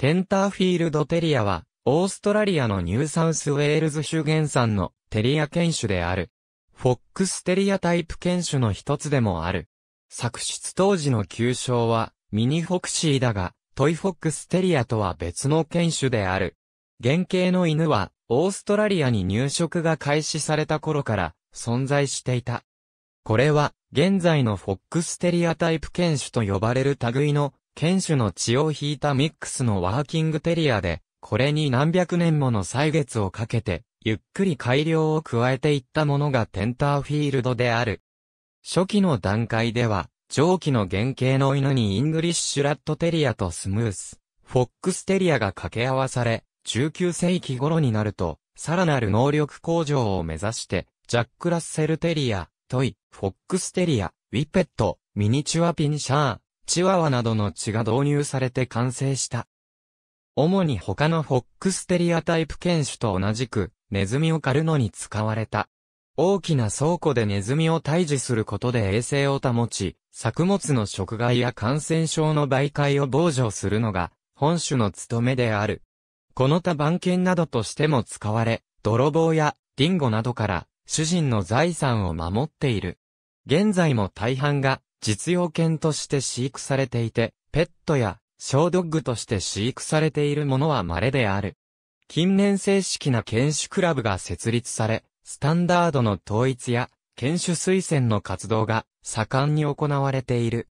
テンターフィールドテリアは、オーストラリアのニューサウスウェールズ州原産のテリア犬種である。フォックステリアタイプ犬種の一つでもある。作出当時の旧称は、ミニフォクシーだが、トイフォックステリアとは別の犬種である。原型の犬は、オーストラリアに入植が開始された頃から存在していた。これは、現在のフォックステリアタイプ犬種と呼ばれる類の犬種の血を引いたミックスのワーキングテリアで、これに何百年もの歳月をかけて、ゆっくり改良を加えていったものがテンターフィールドである。初期の段階では、上記の原型の犬にイングリッシュラットテリアとスムース、フォックステリアが掛け合わされ、19世紀頃になると、さらなる能力向上を目指して、ジャック・ラッセル・テリア、トイ、フォックステリア、ウィペット、ミニチュア・ピンシャー、チワワなどの血が導入されて完成した。主に他のフォックステリアタイプ犬種と同じく、ネズミを狩るのに使われた。大きな倉庫でネズミを退治することで衛生を保ち、作物の食害や感染症の媒介を防除するのが、本種の務めである。この他番犬などとしても使われ、泥棒やリンゴなどから主人の財産を守っている。現在も大半が実用犬として飼育されていて、ペットや小ドッグとして飼育されているものは稀である。近年正式な犬種クラブが設立され、スタンダードの統一や犬種推薦の活動が盛んに行われている。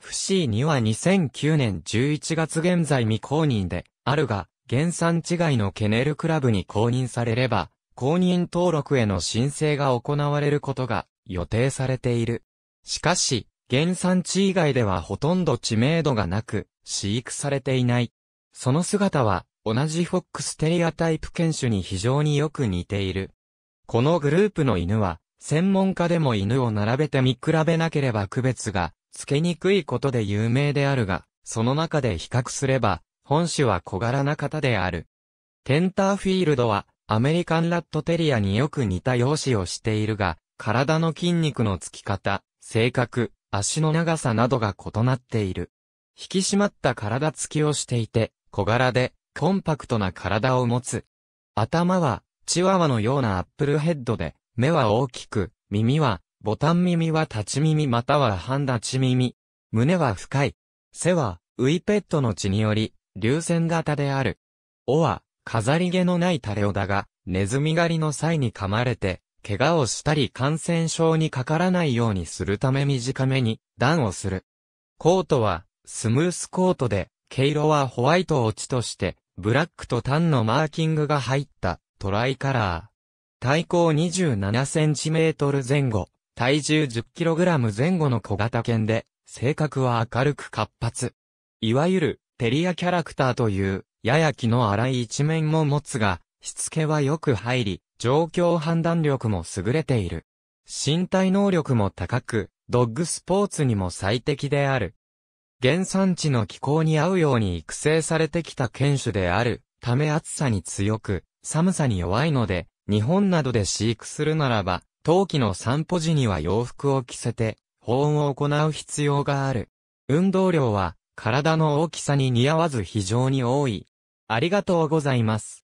FC ーには2009年11月現在未公認であるが、原産地外のケネルクラブに公認されれば、公認登録への申請が行われることが予定されている。しかし、原産地以外ではほとんど知名度がなく、飼育されていない。その姿は、同じフォックステリアタイプ犬種に非常によく似ている。このグループの犬は、専門家でも犬を並べて見比べなければ区別がつけにくいことで有名であるが、その中で比較すれば、本種は小柄な方である。テンターフィールドは、アメリカンラットテリアによく似た容姿をしているが、体の筋肉のつき方、性格、足の長さなどが異なっている。引き締まった体つきをしていて、小柄で、コンパクトな体を持つ。頭は、チワワのようなアップルヘッドで、目は大きく、耳は、ボタン耳は立ち耳または半立ち耳。胸は深い。背は、ウィペットの血により、流線型である。尾は、飾り毛のないタレオだが、ネズミ狩りの際に噛まれて、怪我をしたり感染症にかからないようにするため短めに段をする。コートはスムースコートで、毛色はホワイト落ちとして、ブラックとタンのマーキングが入ったトライカラー。体高 27cm 前後、体重 10kg 前後の小型犬で、性格は明るく活発。いわゆるテリアキャラクターという、やや気の荒い一面も持つが、しつけはよく入り、状況判断力も優れている。身体能力も高く、ドッグスポーツにも最適である。原産地の気候に合うように育成されてきた犬種である、ため暑さに強く、寒さに弱いので、日本などで飼育するならば、冬季の散歩時には洋服を着せて、保温を行う必要がある。運動量は、体の大きさに似合わず非常に多い。ありがとうございます。